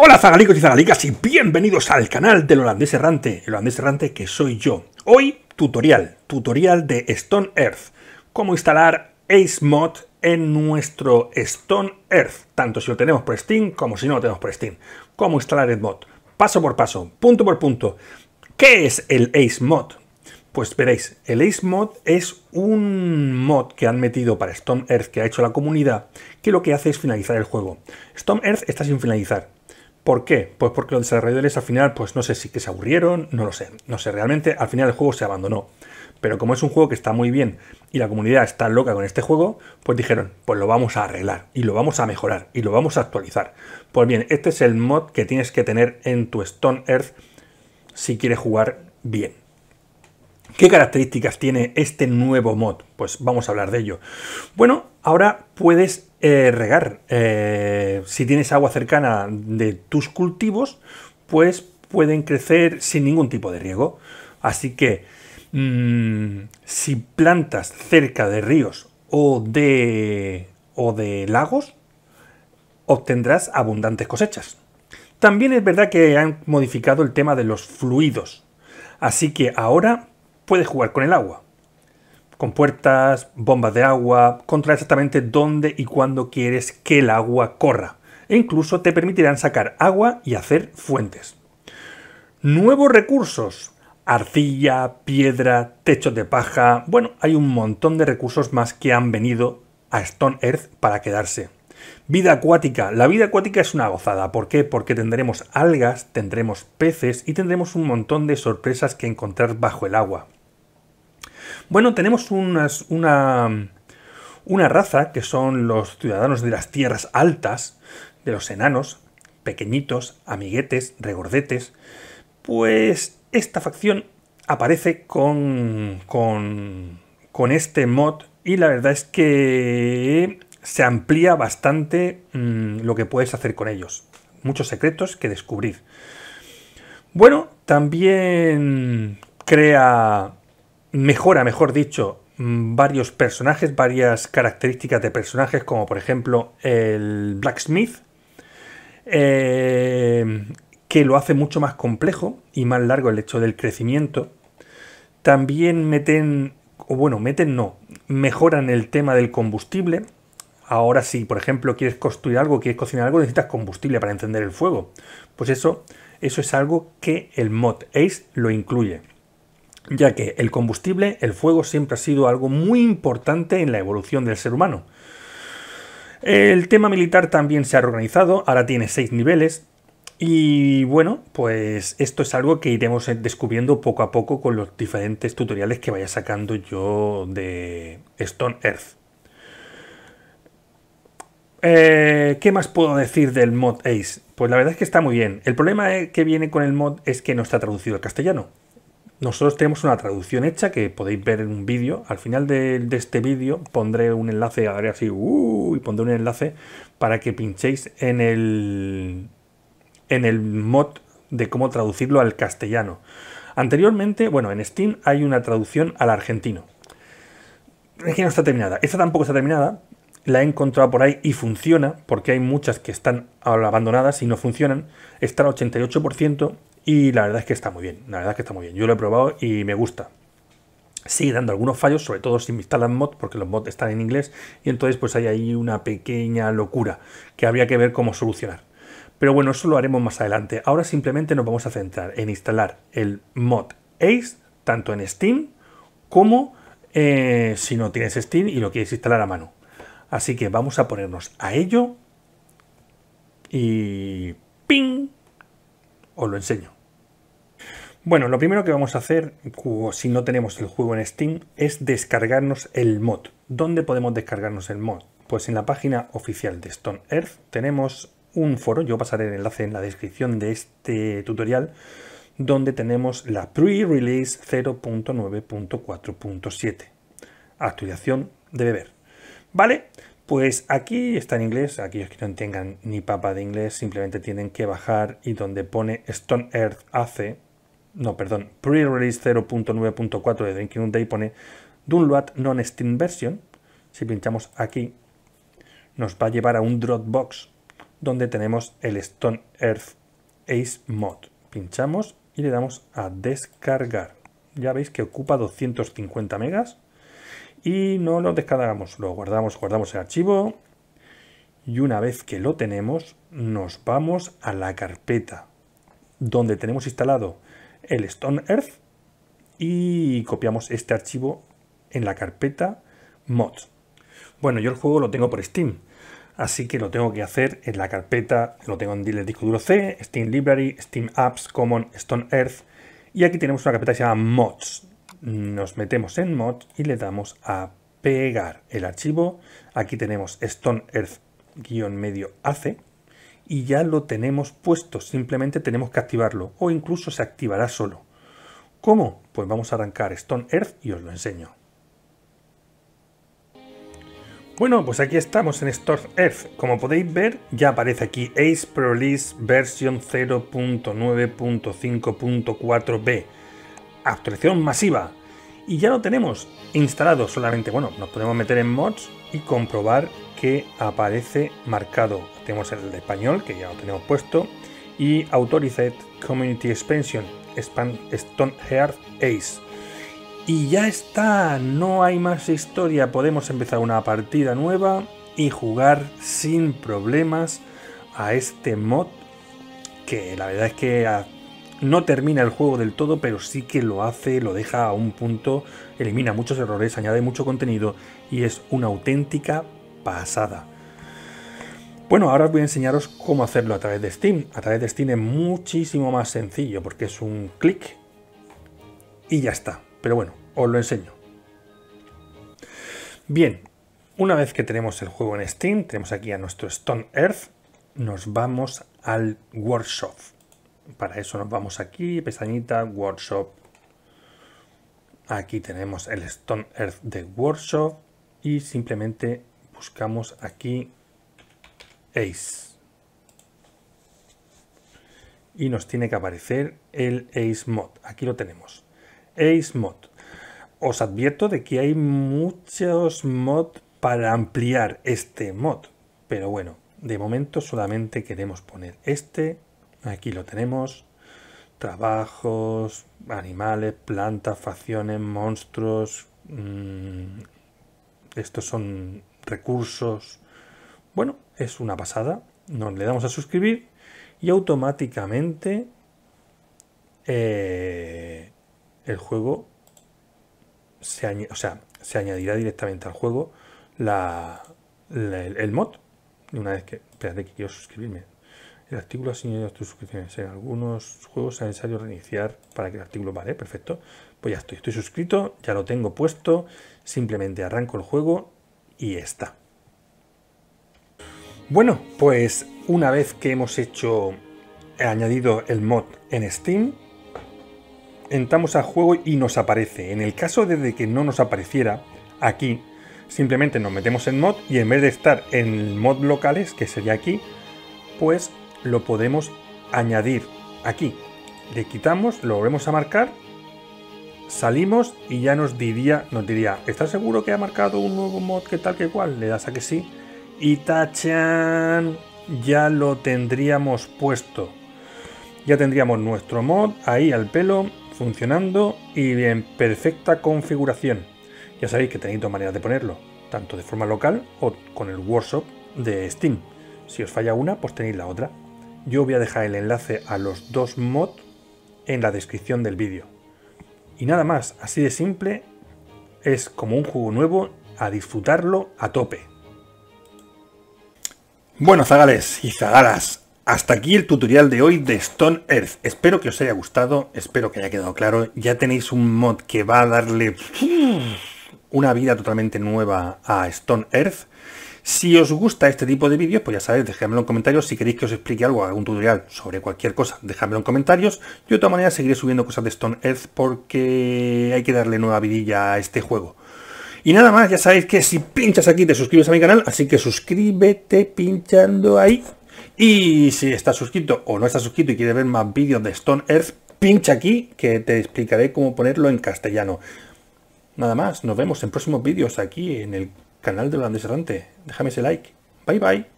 Hola zagalicos y zagalicas y bienvenidos al canal del holandés errante, el holandés errante que soy yo. Hoy tutorial, tutorial de Stone Earth, cómo instalar Ace Mod en nuestro Stone Earth, tanto si lo tenemos por Steam como si no lo tenemos por Steam. Cómo instalar el mod, paso por paso, punto por punto. ¿Qué es el Ace Mod? Pues veréis, el Ace Mod es un mod que han metido para Stone Earth que ha hecho la comunidad, que lo que hace es finalizar el juego. Stone Earth está sin finalizar ¿Por qué? Pues porque los desarrolladores al final, pues no sé si que se aburrieron, no lo sé. No sé, realmente al final el juego se abandonó. Pero como es un juego que está muy bien y la comunidad está loca con este juego, pues dijeron, pues lo vamos a arreglar y lo vamos a mejorar y lo vamos a actualizar. Pues bien, este es el mod que tienes que tener en tu Stone Earth si quieres jugar bien. ¿Qué características tiene este nuevo mod? Pues vamos a hablar de ello. Bueno, ahora puedes eh, regar. Eh, si tienes agua cercana de tus cultivos, pues pueden crecer sin ningún tipo de riego. Así que mm, si plantas cerca de ríos o de, o de lagos, obtendrás abundantes cosechas. También es verdad que han modificado el tema de los fluidos. Así que ahora puedes jugar con el agua con puertas, bombas de agua, contra exactamente dónde y cuándo quieres que el agua corra. E incluso te permitirán sacar agua y hacer fuentes. Nuevos recursos. Arcilla, piedra, techos de paja. Bueno, hay un montón de recursos más que han venido a Stone Earth para quedarse. Vida acuática. La vida acuática es una gozada. ¿Por qué? Porque tendremos algas, tendremos peces y tendremos un montón de sorpresas que encontrar bajo el agua. Bueno, tenemos unas, una, una raza que son los ciudadanos de las tierras altas, de los enanos, pequeñitos, amiguetes, regordetes, pues esta facción aparece con, con, con este mod y la verdad es que se amplía bastante mm, lo que puedes hacer con ellos. Muchos secretos que descubrir. Bueno, también crea mejora, mejor dicho, mm, varios personajes, varias características de personajes, como por ejemplo el Blacksmith, eh, que lo hace mucho más complejo y más largo el hecho del crecimiento. También meten, o bueno, meten no, mejoran el tema del combustible. Ahora si, por ejemplo, quieres construir algo, quieres cocinar algo, necesitas combustible para encender el fuego. Pues eso, eso es algo que el mod Ace lo incluye ya que el combustible, el fuego, siempre ha sido algo muy importante en la evolución del ser humano. El tema militar también se ha reorganizado, ahora tiene seis niveles. Y bueno, pues esto es algo que iremos descubriendo poco a poco con los diferentes tutoriales que vaya sacando yo de Stone Earth. Eh, ¿Qué más puedo decir del mod Ace? Pues la verdad es que está muy bien. El problema que viene con el mod es que no está traducido al castellano. Nosotros tenemos una traducción hecha que podéis ver en un vídeo. Al final de, este vídeo pondré un enlace, haré así, uh, y pondré un enlace para que pinchéis en el, en el mod de cómo traducirlo al castellano. Anteriormente, bueno, en Steam hay una traducción al argentino. Es que no está terminada. Esta tampoco está terminada. La he encontrado por ahí y funciona, porque hay muchas que están abandonadas y no funcionan. Está al 88% y la verdad es que está muy bien, la verdad es que está muy bien. Yo lo he probado y me gusta. Sigue dando algunos fallos, sobre todo si me instalan mod porque los mods están en inglés, y entonces pues hay ahí una pequeña locura que habría que ver cómo solucionar. Pero bueno, eso lo haremos más adelante. Ahora simplemente nos vamos a centrar en instalar el mod Ace, tanto en Steam como eh, si no tienes Steam y lo quieres instalar a mano. Así que vamos a ponernos a ello y ¡ping! Os lo enseño. Bueno, lo primero que vamos a hacer, si no tenemos el juego en Steam, es descargarnos el mod. ¿Dónde podemos descargarnos el mod? Pues en la página oficial de Stone Earth tenemos un foro, yo pasaré el enlace en la descripción de este tutorial, donde tenemos la pre-release 0.9.4.7, actualización de beber. ¿Vale? Pues aquí está en inglés, aquellos que no tengan ni papa de inglés simplemente tienen que bajar y donde pone Stone Earth AC no, perdón, pre-release 0.9.4 de Drinking Day pone Dunluat non-Steam version. Si pinchamos aquí, nos va a llevar a un Dropbox donde tenemos el Stone Earth Ace Mod. Pinchamos y le damos a descargar. Ya veis que ocupa 250 megas y no lo descargamos, lo guardamos, guardamos el archivo y una vez que lo tenemos nos vamos a la carpeta donde tenemos instalado el Stone Earth y copiamos este archivo en la carpeta mods. Bueno, yo el juego lo tengo por Steam, así que lo tengo que hacer en la carpeta, lo tengo en el disco duro C, Steam Library, Steam Apps, Common, Stone Earth, y aquí tenemos una carpeta que se llama mods. Nos metemos en mods y le damos a pegar el archivo. Aquí tenemos Stone Earth-medio AC y ya lo tenemos puesto, simplemente tenemos que activarlo o incluso se activará solo. ¿Cómo? Pues vamos a arrancar Stone Earth y os lo enseño. Bueno, pues aquí estamos en Stone Earth. Como podéis ver, ya aparece aquí Ace Pro Release versión 0.9.5.4b. Actualización masiva. Y ya lo tenemos instalado solamente. Bueno, nos podemos meter en mods y comprobar que aparece marcado. Tenemos el de español, que ya lo tenemos puesto. Y Authorized Community Expansion, Stoneheart Ace. Y ya está, no hay más historia. Podemos empezar una partida nueva y jugar sin problemas a este mod que la verdad es que no termina el juego del todo, pero sí que lo hace, lo deja a un punto, elimina muchos errores, añade mucho contenido y es una auténtica pasada. Bueno, ahora os voy a enseñaros cómo hacerlo a través de Steam. A través de Steam es muchísimo más sencillo porque es un clic y ya está. Pero bueno, os lo enseño. Bien, una vez que tenemos el juego en Steam, tenemos aquí a nuestro Stone Earth, nos vamos al Workshop. Para eso nos vamos aquí, pestañita Workshop. Aquí tenemos el Stone Earth de Workshop y simplemente buscamos aquí Ace. Y nos tiene que aparecer el Ace Mod. Aquí lo tenemos. Ace Mod. Os advierto de que hay muchos mods para ampliar este mod. Pero bueno, de momento solamente queremos poner este Aquí lo tenemos. Trabajos, animales, plantas, facciones, monstruos. Mm, estos son recursos. Bueno, es una pasada. Nos le damos a suscribir y automáticamente eh, el juego se, o sea, se añadirá directamente al juego la, el, mod. Una vez que... Espérate que quiero suscribirme el artículo ha a tus suscripciones. En algunos juegos es necesario reiniciar para que el artículo vale, perfecto. Pues ya estoy, estoy suscrito, ya lo tengo puesto, simplemente arranco el juego y está. Bueno, pues una vez que hemos hecho, he añadido el mod en Steam, entramos al juego y nos aparece. En el caso de que no nos apareciera, aquí simplemente nos metemos en mod y en vez de estar en mod locales, que sería aquí, pues lo podemos añadir aquí. Le quitamos, lo volvemos a marcar, salimos y ya nos diría, nos diría, ¿estás seguro que ha marcado un nuevo mod que tal que cual? Le das a que sí y tachan, ya lo tendríamos puesto. Ya tendríamos nuestro mod ahí al pelo, funcionando y en perfecta configuración. Ya sabéis que tenéis dos maneras de ponerlo, tanto de forma local o con el workshop de Steam. Si os falla una, pues tenéis la otra. Yo voy a dejar el enlace a los dos mods en la descripción del vídeo. Y nada más, así de simple, es como un juego nuevo a disfrutarlo a tope. Bueno, zagales y zagalas, hasta aquí el tutorial de hoy de Stone Earth. Espero que os haya gustado, espero que haya quedado claro. Ya tenéis un mod que va a darle una vida totalmente nueva a Stone Earth. Si os gusta este tipo de vídeos, pues ya sabéis, dejadme en comentarios. Si queréis que os explique algo, algún tutorial sobre cualquier cosa, dejadme en comentarios. Yo de todas maneras seguiré subiendo cosas de Stone Earth porque hay que darle nueva vidilla a este juego. Y nada más, ya sabéis que si pinchas aquí te suscribes a mi canal, así que suscríbete pinchando ahí. Y si estás suscrito o no estás suscrito y quieres ver más vídeos de Stone Earth, pincha aquí que te explicaré cómo ponerlo en castellano. Nada más, nos vemos en próximos vídeos aquí en el canal de Orlando errante. Déjame ese like. Bye bye.